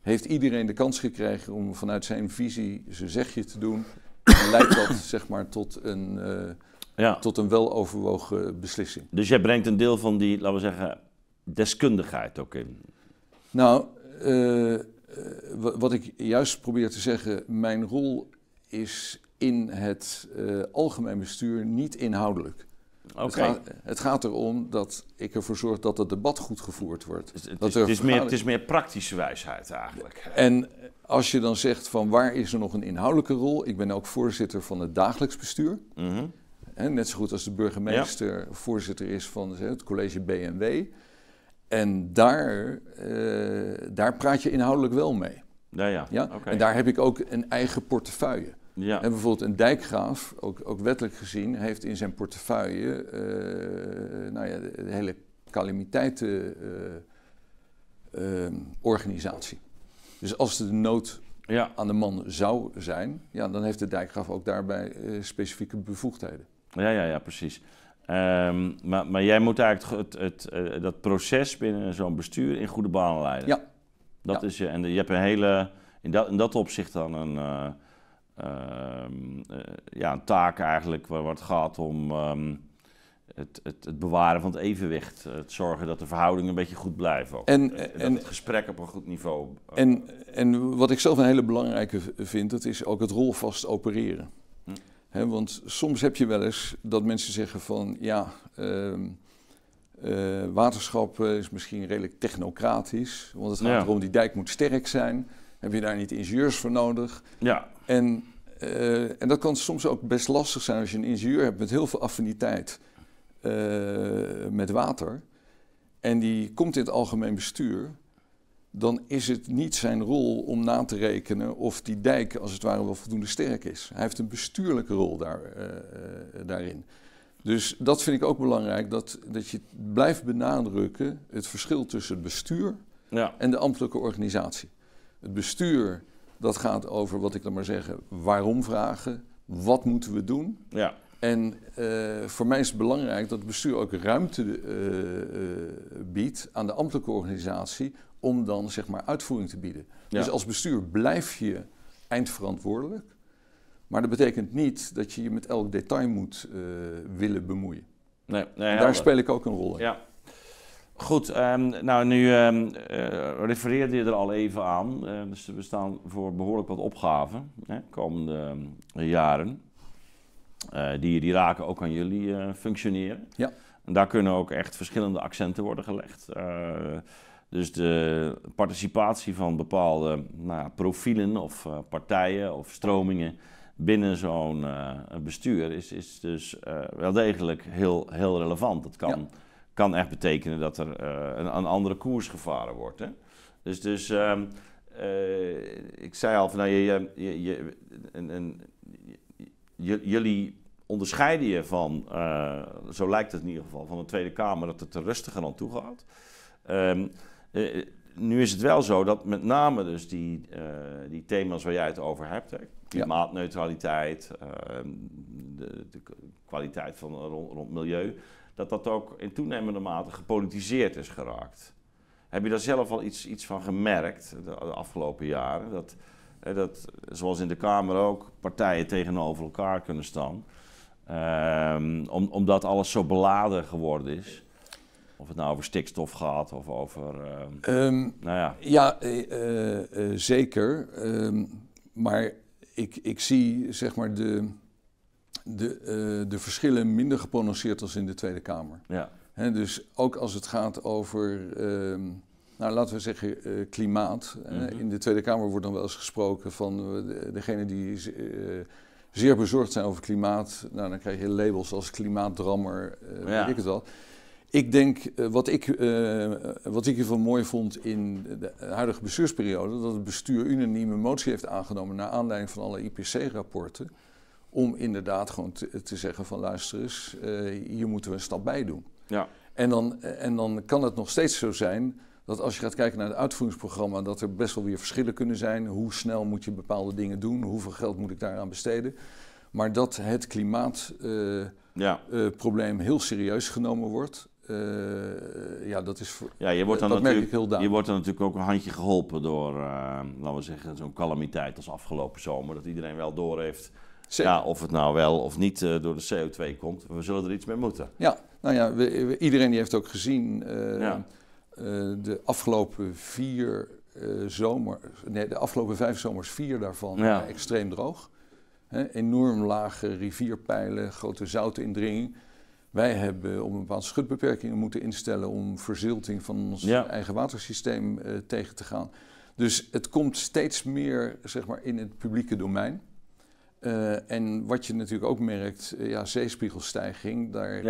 heeft iedereen de kans gekregen om vanuit zijn visie zijn zegje te doen. En leidt dat zeg maar tot een, eh, ja. tot een weloverwogen beslissing. Dus jij brengt een deel van die, laten we zeggen, deskundigheid ook in? Nou, eh, eh, wat ik juist probeer te zeggen, mijn rol is in het algemeen bestuur niet inhoudelijk. Het, gaat, erom dat ik ervoor zorg dat het debat goed gevoerd wordt. het, is, meer, het is meer praktische wijsheid eigenlijk. En als je dan zegt van waar is er nog een inhoudelijke rol? Ik ben ook voorzitter van het dagelijks bestuur. Mhm. net zo goed als de burgemeester voorzitter is van het college BMW. En daar, eh, daar praat je inhoudelijk wel mee. Ja, ja. ja? En daar heb ik ook een eigen portefeuille. Ja. En bijvoorbeeld een dijkgraaf, ook, ook wettelijk gezien, heeft in zijn portefeuille uh, nou ja, de, hele calamiteitenorganisatie. Eh, eh, uh, dus als de nood ja. aan de man zou zijn, ja, dan heeft de dijkgraaf ook daarbij specifieke bevoegdheden. Ja, ja, ja, precies. Ehm, maar, maar, jij moet eigenlijk het, het, dat proces binnen zo'n bestuur in goede banen leiden. Ja. Dat is je. En je hebt een hele, in dat, in dat opzicht dan een Ehm, eh, ja, een taak eigenlijk waar, het gaat om ehm, het, het, het, bewaren van het evenwicht. Het zorgen dat de verhoudingen een beetje goed blijven. Ook. En, en, het gesprek op een goed niveau. Eh, en, en wat ik zelf een hele belangrijke vind, dat is ook het rolvast opereren. Hm. want soms heb je wel eens dat mensen zeggen van ja, ehm, eh, waterschap is misschien redelijk technocratisch, want het gaat ja. erom die dijk moet sterk zijn. Heb je daar niet ingenieurs voor nodig? Ja. En, eh, en dat kan soms ook best lastig zijn als je een ingenieur hebt met heel veel affiniteit eh, met water. En die komt in het algemeen bestuur. Dan is het niet zijn rol om na te rekenen of die dijk als het ware wel voldoende sterk is. Hij heeft een bestuurlijke rol daar, eh, daarin. Dus dat vind ik ook belangrijk, dat, dat je blijft benadrukken het verschil tussen het bestuur en de ambtelijke organisatie. Het bestuur dat gaat over, wat ik dan maar zeggen, waarom vragen, wat moeten we doen. Ja. En eh, voor mij is het belangrijk dat het bestuur ook ruimte eh, eh, biedt aan de ambtelijke organisatie om dan zeg maar uitvoering te bieden. Dus als bestuur blijf je eindverantwoordelijk, maar dat betekent niet dat je je met elk detail moet willen bemoeien. nee, Daar speel ik ook een rol in. Ja. Goed, ehm, nou nu um, refereerde je er al even aan. Ehm, dus we staan voor behoorlijk wat opgaven hè, komende jaren. Eh, die, die raken ook aan jullie eh, functioneren. Ja. En daar kunnen ook echt verschillende accenten worden gelegd. dus de participatie van bepaalde nou, profielen of partijen of stromingen binnen zo'n bestuur is, is dus wel degelijk heel, heel relevant. Dat kan kan echt betekenen dat er eh, een, een, andere koers gevaren wordt. Hè? Dus, dus ehm, eh, ik zei al, van, nou, je, je, je, jullie onderscheiden je van, eh, zo lijkt het in ieder geval, van de Tweede Kamer dat het er rustiger aan toe gaat. Ehm, nu is het wel zo dat met name dus die, die thema's waar jij het over hebt, hè, klimaatneutraliteit, eh, de, de, kwaliteit van rond, milieu, dat dat ook in toenemende mate gepolitiseerd is geraakt. Heb je daar zelf al iets, iets van gemerkt de, afgelopen jaren? Dat, dat, zoals in de Kamer ook, partijen tegenover elkaar kunnen staan. Ehm, omdat alles zo beladen geworden is. Of het nou over stikstof gaat of over. Ehm, ehm, nou ja. Ja, eh, eh, zeker. maar ik, ik zie zeg maar de, de, eh, de verschillen minder geprononceerd als in de Tweede Kamer. Ja. He, dus ook als het gaat over, ehm, nou, laten we zeggen, eh, klimaat. Mhm. in de Tweede Kamer wordt dan wel eens gesproken van eh, degene die zeer bezorgd zijn over klimaat. Nou, dan krijg je labels als klimaatdrammer, ja. weet ik het wel. Ik denk, eh, wat ik, uh, wat ik van mooi vond in de huidige bestuursperiode, dat het bestuur unaniem een motie heeft aangenomen naar aanleiding van alle IPC-rapporten, om inderdaad gewoon te, zeggen van luister eens, eh, hier moeten we een stap bij doen. Ja. En, dan, en dan kan het nog steeds zo zijn dat als je gaat kijken naar het uitvoeringsprogramma, dat er best wel weer verschillen kunnen zijn. Hoe snel moet je bepaalde dingen doen? Hoeveel geld moet ik daaraan besteden? Maar dat het klimaatprobleem ja. heel serieus genomen wordt eh, ja, dat is ja, je wordt dan Je wordt dan natuurlijk ook een handje geholpen door, uh, laten we zeggen, zo'n calamiteit als afgelopen zomer. Dat iedereen wel door heeft ja, of het nou wel of niet eh, door de CO2 komt. We zullen er iets mee moeten. Ja, nou ja, iedereen die heeft ook gezien de afgelopen vier zomer, nee, de afgelopen vijf zomers, vier daarvan extreem droog. enorm lage rivierpijlen, grote zoutindringing. Wij hebben op een bepaalde schutbeperkingen moeten instellen om verzilting van ons eigen watersysteem eh, tegen te gaan. Dus het komt steeds meer zeg maar, in het publieke domein. Eh, en wat je natuurlijk ook merkt, eh, ja, zeespiegelstijging, daar,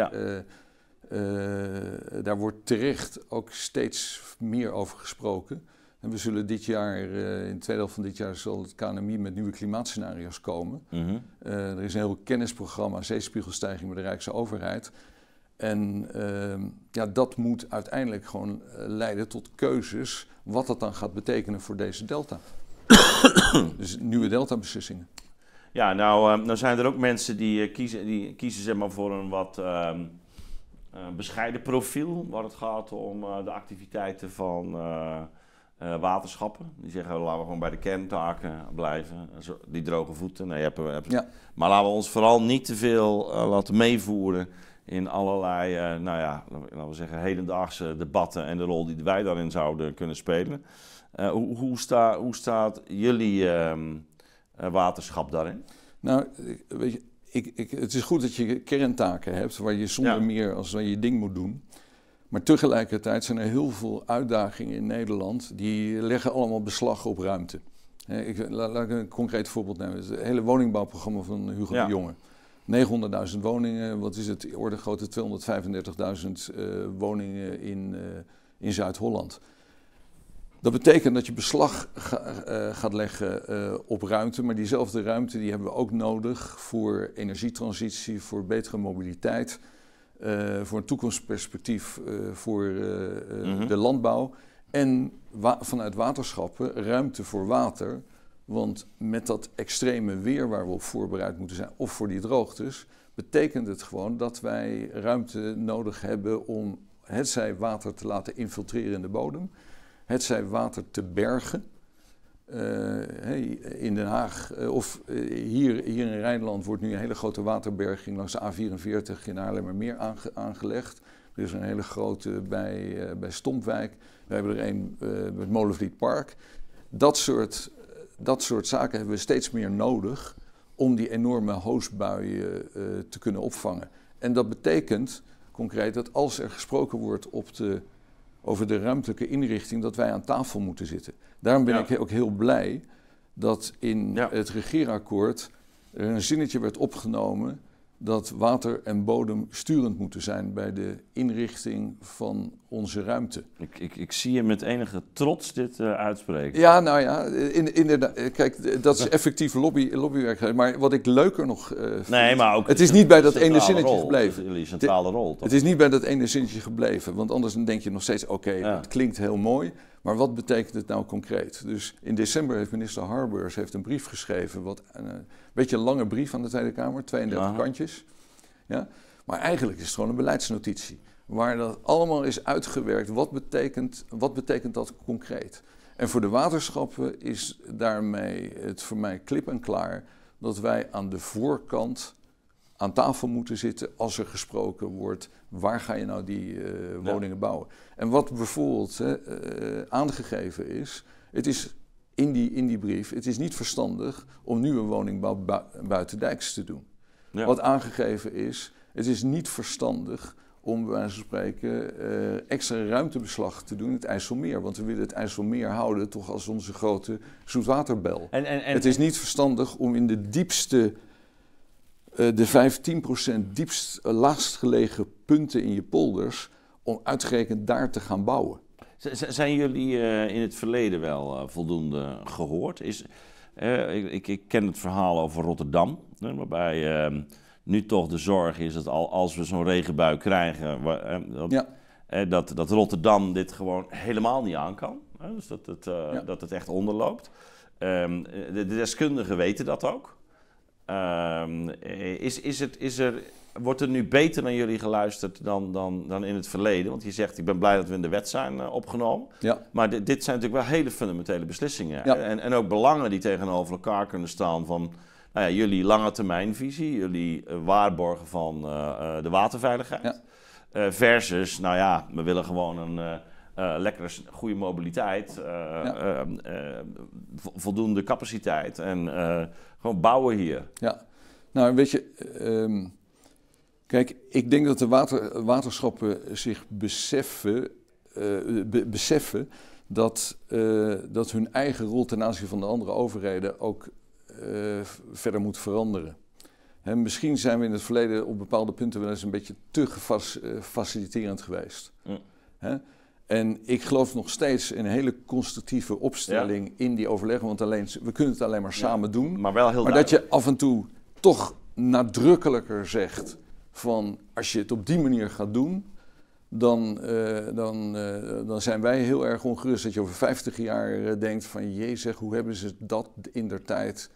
daar wordt terecht ook steeds meer over gesproken. En we zullen dit jaar, eh, in de tweede helft van dit jaar, zal het KNMI met nieuwe klimaatscenario's komen. Mhm. Eh, er is een heel kennisprogramma zeespiegelstijging bij de Rijkse Overheid. En ehm, ja, dat moet uiteindelijk gewoon eh, leiden tot keuzes wat dat dan gaat betekenen voor deze delta. dus nieuwe delta-beslissingen. Ja, nou, ehm, nou zijn er ook mensen die kiezen, die kiezen zeg maar, voor een wat ehm, bescheiden profiel. Waar het gaat om de activiteiten van eh, waterschappen, die zeggen laten we gewoon bij de kerntaken blijven. Eh, die droge voeten, nee, Maar laten we ons vooral niet te veel eh, laten meevoeren in allerlei, nou ja, laten we zeggen, hedendaagse debatten en de rol die wij daarin zouden kunnen spelen. Hoe, hoe, sta, hoe, staat jullie ehm, waterschap daarin? Nou, weet je, ik, ik, het is goed dat je kerntaken hebt waar je zonder meer als je ding moet doen. Maar tegelijkertijd zijn er heel veel uitdagingen in Nederland die leggen allemaal beslag op ruimte. ik, laat, ik een concreet voorbeeld nemen. Het hele woningbouwprogramma van Hugo de Jonge. 900.000 woningen, wat is het? Orde grote 235.000 eh, woningen in, eh, in Zuid-Holland. Dat betekent dat je beslag eh, gaat leggen op ruimte, maar diezelfde ruimte die hebben we ook nodig voor energietransitie, voor betere mobiliteit. Eh, voor een toekomstperspectief eh, voor eh, mhm. de landbouw. En vanuit waterschappen ruimte voor water. Want met dat extreme weer waar we op voorbereid moeten zijn, of voor die droogtes, betekent het gewoon dat wij ruimte nodig hebben om hetzij water te laten infiltreren in de bodem, hetzij water te bergen. Eh, in Den Haag, eh, of eh, hier, hier in Rijnland wordt nu een hele grote waterberging langs de A44 in Haarlemmermeer aange aangelegd. Er is een hele grote bij, bij Stompwijk. We hebben er een met Molenvliet Park. Dat soort, dat soort zaken hebben we steeds meer nodig om die enorme hoosbuien te kunnen opvangen. En dat betekent concreet dat als er gesproken wordt op de over de ruimtelijke inrichting dat wij aan tafel moeten zitten. Daarom ben ik ook heel blij dat in het regeerakkoord er een zinnetje werd opgenomen dat water en bodem sturend moeten zijn bij de inrichting van onze ruimte. Ik, ik, ik zie je met enige trots dit eh, uitspreken. Ja, nou ja, inderdaad. kijk, dat is effectief lobby, lobbywerk. Maar wat ik leuker nog eh, vind, Nee, maar ook... Het is niet bij dat ene zinnetje gebleven. centrale rol, Het is niet bij dat ene zinnetje gebleven. Want anders denk je nog steeds, oké, het klinkt heel mooi... Maar wat betekent het nou concreet? Dus in december heeft minister Harbers heeft een brief geschreven. Wat, een eh, beetje een lange brief aan de Tweede Kamer, 32 kantjes. Ja? Maar eigenlijk is het gewoon een beleidsnotitie waar dat allemaal is uitgewerkt. Wat betekent, wat betekent dat concreet? En voor de waterschappen is daarmee het voor mij klip en klaar dat wij aan de voorkant aan tafel moeten zitten als er gesproken wordt waar ga je nou die eh, woningen bouwen. En wat bijvoorbeeld eh, aangegeven is, het is in die, in die brief, het is niet verstandig om nu een woningbouw bu buiten dijks te doen. Wat aangegeven is, het is niet verstandig om bij wijze spreken eh, extra ruimtebeslag te doen in het IJsselmeer. Want we willen het IJsselmeer houden toch als onze grote zoetwaterbel. En, en, en, het is niet verstandig om in de diepste, eh, de 15% diepst uh, laagst gelegen punten in je polders, om uitgerekend daar te gaan bouwen. zijn jullie in het verleden wel voldoende gehoord? Is, ik, ik, ken het verhaal over Rotterdam, waarbij ehm, nu toch de zorg is dat al, als we zo'n regenbui krijgen, eh, dat, eh, dat, dat, Rotterdam dit gewoon helemaal niet aan kan. Dus dat het, eh, dat het echt onderloopt. Ehm, de, deskundigen weten dat ook. Ehm, is, is het, is er, wordt er nu beter naar jullie geluisterd dan, dan, dan in het verleden? Want je zegt, ik ben blij dat we in de wet zijn opgenomen. Ja. Maar dit, dit zijn natuurlijk wel hele fundamentele beslissingen. En, en ook belangen die tegenover elkaar kunnen staan van nou ja, jullie lange termijnvisie, jullie eh, waarborgen van eh, eh, de waterveiligheid. Ja. versus, nou ja, we willen gewoon een uh, lekkere, goede mobiliteit, ehm, voldoende capaciteit en gewoon bouwen hier. Ja, nou weet je, ehm, kijk, ik denk dat de water, waterschappen zich beseffen, beseffen dat, dat hun eigen rol ten aanzien van de andere overheden ook eh, verder moet veranderen. En misschien zijn we in het verleden op bepaalde punten wel eens een beetje te eh, faciliterend geweest. Hè? En ik geloof nog steeds in een hele constructieve opstelling in die overleg. Want alleen, we kunnen het alleen maar samen doen. Maar wel heel Maar dat je af en toe toch nadrukkelijker zegt van als je het op die manier gaat doen, dan, eh, dan, dan zijn wij heel erg ongerust dat je over 50 jaar denkt van jee hoe hebben ze dat in der tijd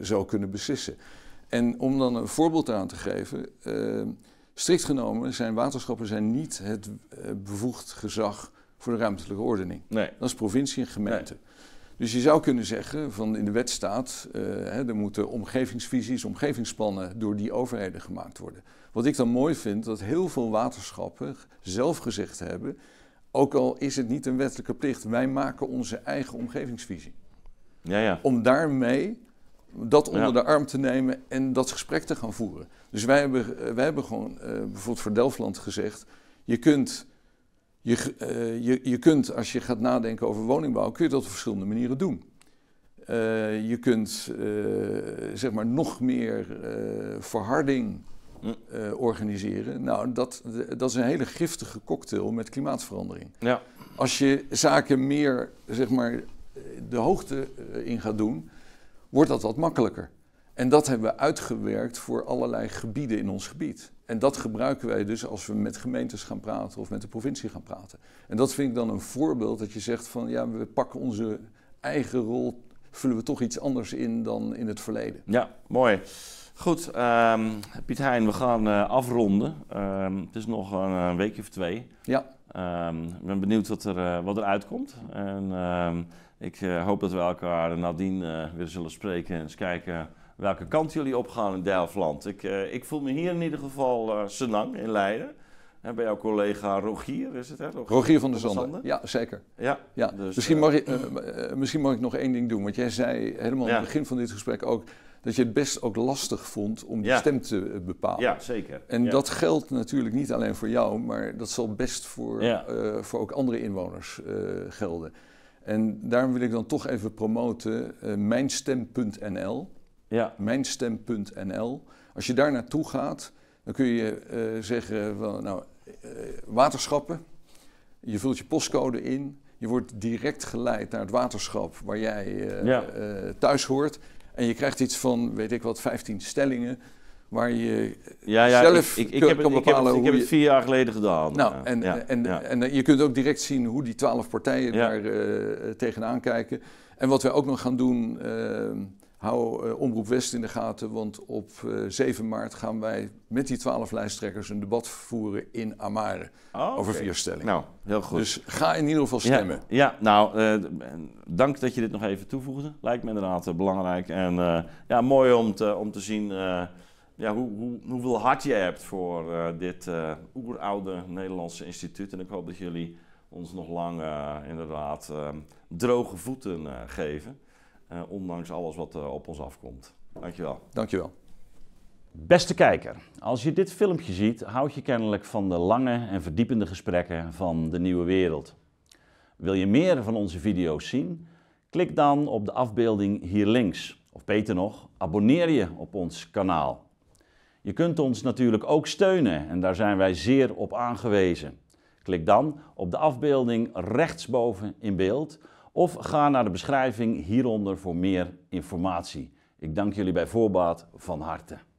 zou kunnen beslissen. En om dan een voorbeeld aan te geven, ehm, strikt genomen zijn waterschappen zijn niet het eh, bevoegd gezag voor de ruimtelijke ordening. Nee. Dat is provincie en gemeente. Dus je zou kunnen zeggen, van in de wet staat, eh, er moeten omgevingsvisies, omgevingsplannen door die overheden gemaakt worden. Wat ik dan mooi vind, dat heel veel waterschappen zelf gezegd hebben, ook al is het niet een wettelijke plicht, wij maken onze eigen omgevingsvisie. Ja, ja. Om daarmee dat onder de arm te nemen en dat gesprek te gaan voeren. Dus wij hebben, eh, wij hebben gewoon eh, bijvoorbeeld voor Delftland gezegd: je kunt, je, eh, je, je kunt, als je gaat nadenken over woningbouw, kun je dat op verschillende manieren doen. je kunt zeg maar nog meer verharding hm. organiseren. Nou, dat, dat is een hele giftige cocktail met klimaatverandering. Ja. Als je zaken meer zeg maar, de hoogte in gaat doen, wordt dat wat makkelijker. En dat hebben we uitgewerkt voor allerlei gebieden in ons gebied. En dat gebruiken wij dus als we met gemeentes gaan praten of met de provincie gaan praten. En dat vind ik dan een voorbeeld dat je zegt van ja, we pakken onze eigen rol, vullen we toch iets anders in dan in het verleden. Ja, mooi. Goed, ehm, Piet Heijn, we gaan eh, afronden. Ehm, het is nog een, week weekje of twee. Ja. Ehm, ik ben benieuwd wat er, eh, wat er uitkomt. En ik eh, hoop dat we elkaar nadien uh, weer zullen spreken en eens kijken welke kant jullie opgaan in Delftland. Ik, eh, ik voel me hier in ieder geval uh, senang in Leiden. En bij jouw collega Rogier is het, hè? Rogier, van der de Zanden. Ja, zeker. Ja, ja. Dus, misschien, mag ik, misschien mag ik nog één ding doen. Want jij zei helemaal aan het begin van dit gesprek ook dat je het best ook lastig vond om die stem te bepalen. Ja, zeker. En dat geldt natuurlijk niet alleen voor jou, maar dat zal best voor, voor ook andere inwoners gelden. En daarom wil ik dan toch even promoten eh, mijnstem.nl. Ja. Mijnstem.nl. Als je daar naartoe gaat, dan kun je eh, zeggen, nou, eh, waterschappen. Je vult je postcode in. Je wordt direct geleid naar het waterschap waar jij thuis hoort. En je krijgt iets van, weet ik wat, 15 stellingen waar je ja, ja, zelf ik, ik, heb het, bepalen ik heb ik heb het vier jaar geleden gedaan. Nou, en, en, en, eh, je kunt ook direct zien hoe die twaalf partijen daar uh, tegenaan kijken. En wat wij ook nog gaan doen, ehm, hou eh, Omroep West in de gaten. Want op 7 maart gaan wij met die twaalf lijsttrekkers een debat voeren in Amare. Ah, over vier Nou, heel goed. Dus ga in ieder geval stemmen. Ja, nou, dank dat je dit nog even toevoegde. Lijkt me inderdaad belangrijk. En ja, mooi om te, om te zien ja, hoe, hoe, hoeveel hart je hebt voor eh, dit uh, oeroude Nederlandse instituut. En ik hoop dat jullie ons nog lang eh, inderdaad ehm, droge voeten geven. ondanks alles wat op ons afkomt. Dankjewel. Dankjewel. Beste kijker, als je dit filmpje ziet, houd je kennelijk van de lange en verdiepende gesprekken van de nieuwe wereld. Wil je meer van onze video's zien? Klik dan op de afbeelding hier links. Of beter nog, abonneer je op ons kanaal. Je kunt ons natuurlijk ook steunen en daar zijn wij zeer op aangewezen. Klik dan op de afbeelding rechtsboven in beeld of ga naar de beschrijving hieronder voor meer informatie. Ik dank jullie bij voorbaat van harte.